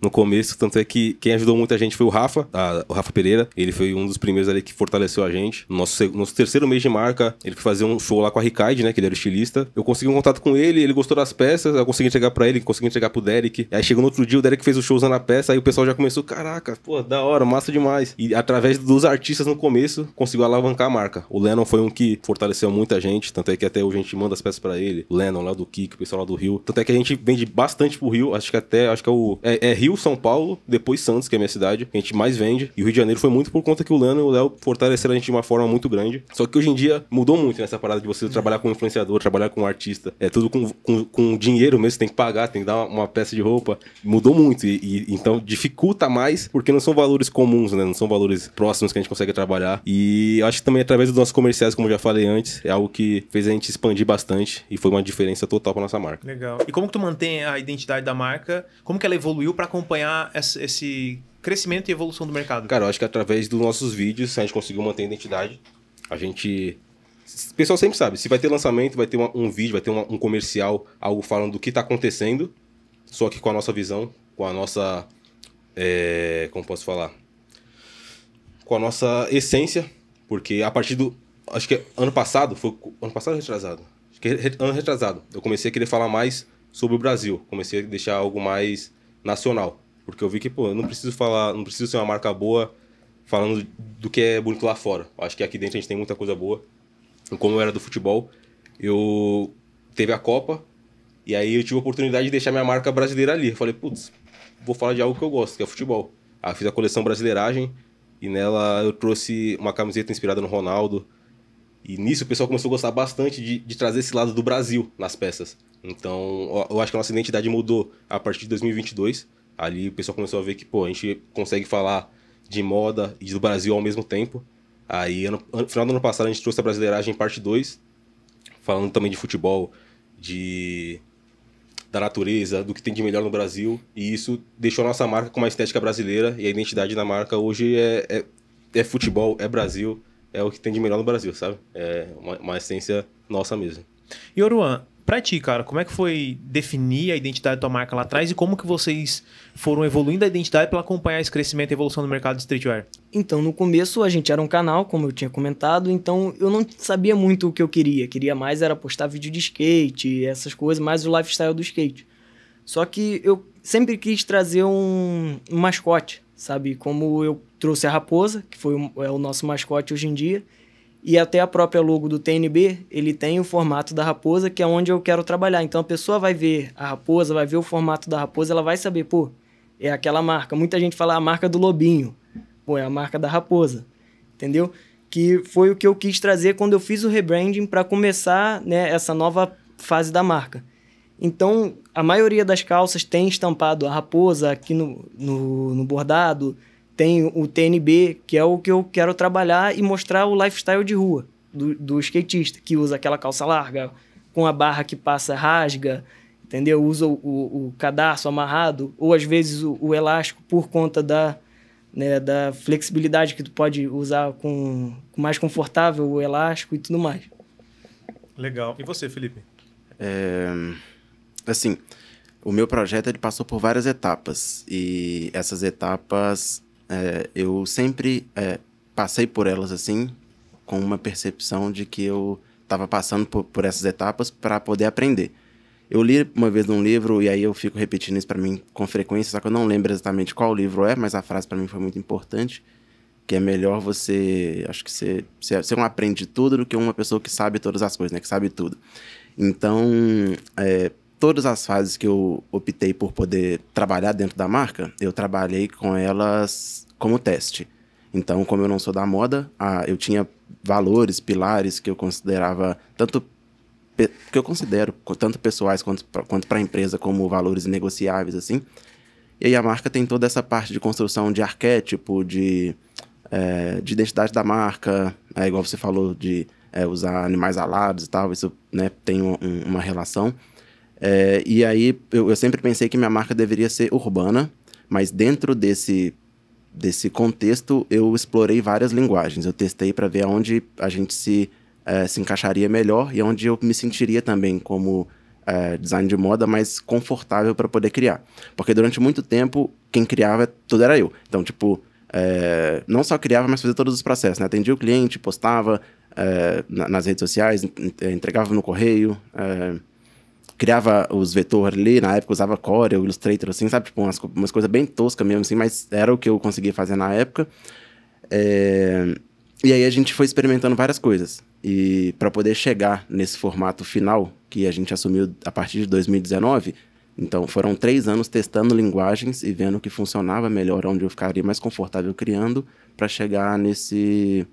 no começo, tanto é que quem ajudou muita gente foi o Rafa, a, o Rafa Pereira. Ele foi um dos primeiros ali que fortaleceu a gente. nosso, nosso terceiro mês de marca, ele foi fazer um show lá com a Ricard, né? Que ele era estilista. Eu consegui um contato com ele, ele gostou das peças, eu consegui entregar para ele, consegui entregar pro Derek. Aí chegou no outro dia, o Derek fez o show usando a peça, aí o pessoal já começou, caraca, pô, da hora, massa demais. E através dos artistas no começo, conseguiu alavancar a marca. O Lennon foi um que fortaleceu muita gente, tanto é que até hoje a gente manda as peças para ele. O Lennon lá do Kik, o pessoal lá do Rio. Tanto é que a gente vende bastante pro Rio, acho que até, acho que é o. É, é Rio Rio, São Paulo, depois Santos, que é a minha cidade, que a gente mais vende. E o Rio de Janeiro foi muito por conta que o Léo e o Léo fortaleceram a gente de uma forma muito grande. Só que hoje em dia mudou muito nessa parada de você é. trabalhar com um influenciador, trabalhar com um artista. É tudo com, com, com dinheiro mesmo, você tem que pagar, tem que dar uma, uma peça de roupa. Mudou muito. E, e, então dificulta mais, porque não são valores comuns, né? Não são valores próximos que a gente consegue trabalhar. E acho que também através dos nossos comerciais, como eu já falei antes, é algo que fez a gente expandir bastante e foi uma diferença total para nossa marca. Legal. E como que tu mantém a identidade da marca? Como que ela evoluiu para acompanhar esse crescimento e evolução do mercado? Cara, eu acho que através dos nossos vídeos a gente conseguiu manter a identidade. A gente. O pessoal sempre sabe, se vai ter lançamento, vai ter uma, um vídeo, vai ter uma, um comercial, algo falando do que está acontecendo, só que com a nossa visão, com a nossa. É... como posso falar? Com a nossa essência, porque a partir do. Acho que ano passado, foi. Ano passado ou retrasado? Acho que ano retrasado, eu comecei a querer falar mais sobre o Brasil, comecei a deixar algo mais nacional. Porque eu vi que, pô, eu não preciso falar, não preciso ser uma marca boa falando do que é bonito lá fora. Eu acho que aqui dentro a gente tem muita coisa boa. E como eu era do futebol, eu teve a Copa e aí eu tive a oportunidade de deixar minha marca brasileira ali. Eu falei, putz, vou falar de algo que eu gosto, que é futebol. Aí fiz a coleção Brasileiragem e nela eu trouxe uma camiseta inspirada no Ronaldo, e nisso o pessoal começou a gostar bastante de, de trazer esse lado do Brasil nas peças. Então, eu acho que a nossa identidade mudou a partir de 2022. Ali o pessoal começou a ver que, pô, a gente consegue falar de moda e do Brasil ao mesmo tempo. Aí, ano, ano, final do ano passado, a gente trouxe a Brasileiragem Parte 2, falando também de futebol, de da natureza, do que tem de melhor no Brasil. E isso deixou a nossa marca com uma estética brasileira. E a identidade da marca hoje é, é, é futebol, é Brasil, é o que tem de melhor no Brasil, sabe? É uma, uma essência nossa mesmo. E Oruan, pra ti, cara, como é que foi definir a identidade da tua marca lá atrás e como que vocês foram evoluindo a identidade para acompanhar esse crescimento e evolução do mercado de streetwear? Então, no começo a gente era um canal, como eu tinha comentado, então eu não sabia muito o que eu queria. Queria mais era postar vídeo de skate, essas coisas, mais o lifestyle do skate. Só que eu sempre quis trazer um, um mascote sabe? Como eu trouxe a raposa, que foi o, é o nosso mascote hoje em dia, e até a própria logo do TNB, ele tem o formato da raposa, que é onde eu quero trabalhar. Então a pessoa vai ver a raposa, vai ver o formato da raposa, ela vai saber, pô, é aquela marca. Muita gente fala ah, a marca do lobinho, pô, é a marca da raposa, entendeu? Que foi o que eu quis trazer quando eu fiz o rebranding para começar né, essa nova fase da marca. Então, a maioria das calças tem estampado a raposa aqui no, no, no bordado, tem o TNB, que é o que eu quero trabalhar e mostrar o lifestyle de rua do, do skatista, que usa aquela calça larga, com a barra que passa rasga, entendeu? Usa o, o, o cadarço amarrado, ou às vezes o, o elástico por conta da, né, da flexibilidade que tu pode usar com, com mais confortável o elástico e tudo mais. Legal. E você, Felipe? É assim, o meu projeto ele passou por várias etapas e essas etapas é, eu sempre é, passei por elas assim com uma percepção de que eu estava passando por, por, essas etapas para poder aprender. Eu li uma vez num livro e aí eu fico repetindo isso para mim com frequência, só que eu não lembro exatamente qual livro é, mas a frase para mim foi muito importante, que é melhor você, acho que você, você não aprende tudo do que uma pessoa que sabe todas as coisas, né, que sabe tudo. Então, é, todas as fases que eu optei por poder trabalhar dentro da marca, eu trabalhei com elas como teste. Então, como eu não sou da moda, ah, eu tinha valores, pilares que eu considerava tanto que eu considero tanto pessoais quanto quanto para a empresa como valores negociáveis assim. E aí a marca tem toda essa parte de construção de arquétipo, de, é, de identidade da marca, é, igual você falou de é, usar animais alados e tal, isso né, tem um, uma relação. É, e aí eu, eu, sempre pensei que minha marca deveria ser urbana, mas dentro desse desse contexto eu explorei várias linguagens. Eu testei para ver aonde a gente se é, se encaixaria melhor e onde eu me sentiria também como é, design de moda mais confortável para poder criar. Porque durante muito tempo, quem criava tudo era eu. Então, tipo, é, não só criava, mas fazia todos os processos. Né? Atendia o cliente, postava é, na, nas redes sociais, é, entregava no correio, é, criava os vetores ali, na época usava Corel, Illustrator, assim, sabe? Tipo, umas, umas coisas bem toscas mesmo, assim, mas era o que eu conseguia fazer na época. É... E aí a gente foi experimentando várias coisas. E para poder chegar nesse formato final, que a gente assumiu a partir de 2019, então foram três anos testando linguagens e vendo o que funcionava melhor, onde eu ficaria mais confortável criando, para chegar nesse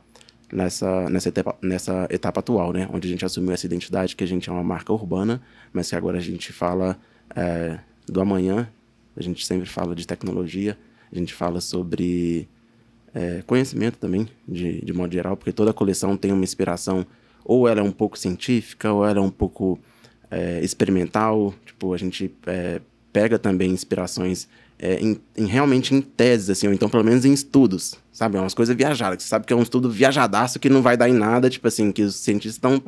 nessa, nessa, etapa, nessa etapa atual, né? Onde a gente assumiu essa identidade que a gente é uma marca urbana, mas que agora a gente fala é, do amanhã, a gente sempre fala de tecnologia, a gente fala sobre é, conhecimento também, de, de modo geral, porque toda coleção tem uma inspiração, ou ela é um pouco científica, ou ela é um pouco é, experimental, tipo, a gente pega também inspirações é, em, em, realmente em teses, assim, ou então pelo menos em estudos, sabe? É umas coisas viajadas, que você sabe que é um estudo viajadaço que não vai dar em nada, tipo assim, que os cientistas estão,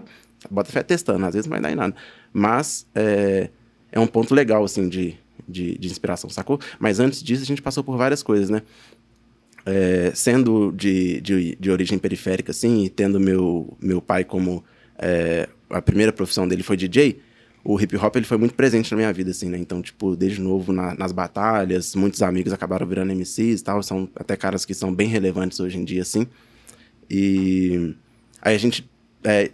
bota fé testando, às vezes não vai dar em nada. Mas é, é um ponto legal, assim, de, de, de, inspiração, sacou? Mas antes disso a gente passou por várias coisas, né? É, sendo de, de, de, origem periférica, assim, e tendo meu, meu pai como... É, a primeira profissão dele foi DJ, o hip hop ele foi muito presente na minha vida, assim, né? Então, tipo, desde novo na, nas batalhas, muitos amigos acabaram virando MCs e tal, são até caras que são bem relevantes hoje em dia, assim. E aí a gente é,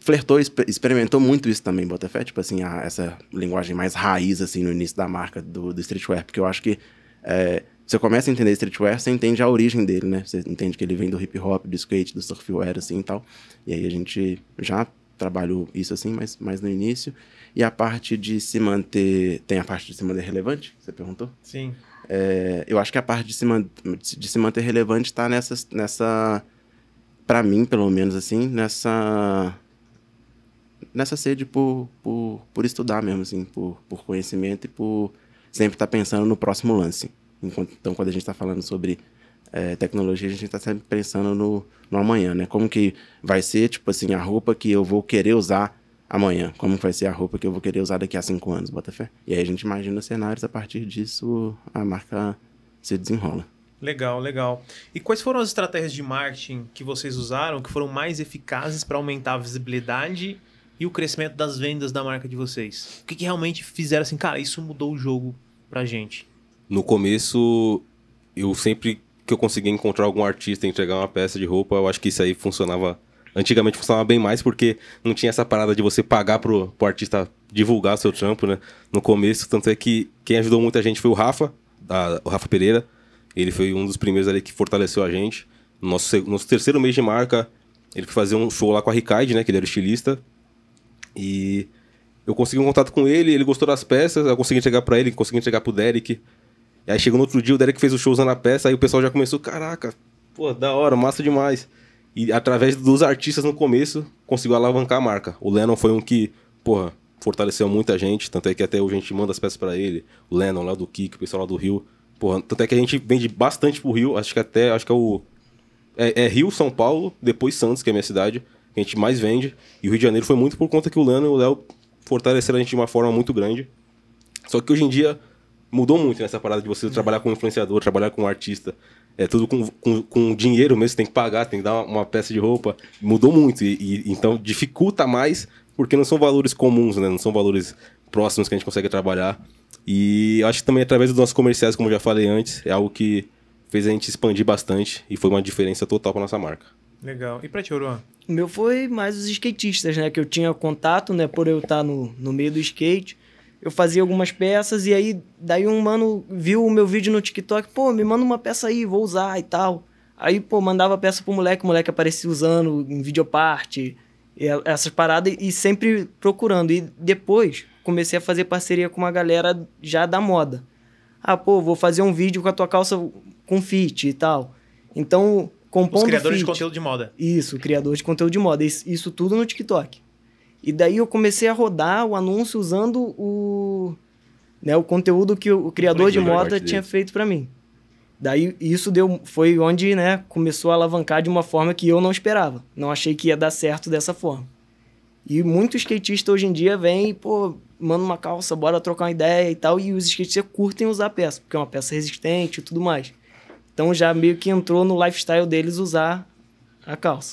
flertou, exper experimentou muito isso também, Botafé, tipo assim, a, essa linguagem mais raiz, assim, no início da marca do, do streetwear, porque eu acho que é, você começa a entender streetwear, você entende a origem dele, né? Você entende que ele vem do hip hop, do skate, do surfwear, assim e tal. E aí a gente já trabalho isso assim, mas mais no início. E a parte de se manter. Tem a parte de se manter relevante? Você perguntou? Sim. É, eu acho que a parte de se, man, de se manter relevante está nessa. nessa para mim, pelo menos, assim, nessa. Nessa sede por, por, por estudar mesmo, assim, por, por conhecimento e por sempre estar tá pensando no próximo lance. Enquanto, então, quando a gente está falando sobre é, tecnologia, a gente está sempre pensando no, no amanhã, né? Como que vai ser, tipo assim, a roupa que eu vou querer usar amanhã? Como vai ser a roupa que eu vou querer usar daqui a cinco anos, Botafé? E aí a gente imagina cenários, a partir disso a marca se desenrola. Legal, legal. E quais foram as estratégias de marketing que vocês usaram que foram mais eficazes para aumentar a visibilidade e o crescimento das vendas da marca de vocês? O que, que realmente fizeram assim, cara, isso mudou o jogo pra gente? No começo, eu sempre que eu conseguia encontrar algum artista e entregar uma peça de roupa, eu acho que isso aí funcionava. Antigamente funcionava bem mais porque não tinha essa parada de você pagar pro, pro artista divulgar seu trampo, né? No começo, tanto é que quem ajudou muita gente foi o Rafa, a, o Rafa Pereira. Ele foi um dos primeiros ali que fortaleceu a gente. No nosso, nosso terceiro mês de marca, ele foi fazer um show lá com a Ricard, né? Que ele era estilista. E eu consegui um contato com ele, ele gostou das peças, eu consegui entregar para ele, consegui entregar pro Derek. E aí chegou no outro dia, o Derek fez o show usando a peça, aí o pessoal já começou, caraca, pô, da hora, massa demais. E através dos artistas no começo, conseguiu alavancar a marca. O Lennon foi um que, porra, fortaleceu muita gente, tanto é que até hoje a gente manda as peças para ele, o Lennon lá do Kik, o pessoal lá do Rio. Porra, tanto é que a gente vende bastante pro Rio, acho que até, acho que é o... É, é Rio, São Paulo, depois Santos, que é a minha cidade, que a gente mais vende. E o Rio de Janeiro foi muito por conta que o Lennon e o Léo fortaleceram a gente de uma forma muito grande. Só que hoje em dia mudou muito nessa parada de você trabalhar com influenciador, trabalhar com artista. É tudo com, com, com dinheiro mesmo, você tem que pagar, tem que dar uma, uma peça de roupa. Mudou muito. E, e, então dificulta mais, porque não são valores comuns, né? Não são valores próximos que a gente consegue trabalhar. E acho que também através dos nossos comerciais, como eu já falei antes, é algo que fez a gente expandir bastante e foi uma diferença total para nossa marca. Legal. E para ti, Oruan? O meu foi mais os skatistas, né? Que eu tinha contato, né? Por eu estar no, no meio do skate eu fazia algumas peças e aí daí um mano viu o meu vídeo no TikTok, pô, me manda uma peça aí, vou usar e tal. Aí, pô, mandava peça pro moleque, o moleque aparecia usando em videoparte, essas paradas e sempre procurando. E depois comecei a fazer parceria com uma galera já da moda. Ah, pô, vou fazer um vídeo com a tua calça com fit e tal. Então, compondo Os criadores fit, de conteúdo de moda. Isso, criador de conteúdo de moda. Isso, isso tudo no TikTok. E daí eu comecei a rodar o anúncio usando o, né, o conteúdo que o, criador de moda tinha dele. feito para mim. Daí isso deu, foi onde né, começou a alavancar de uma forma que eu não esperava. Não achei que ia dar certo dessa forma. E muitos skatistas hoje em dia vêm e, pô, manda uma calça, bora trocar uma ideia e tal. E os skatistas curtem usar a peça, porque é uma peça resistente e tudo mais. Então já meio que entrou no lifestyle deles usar a calça.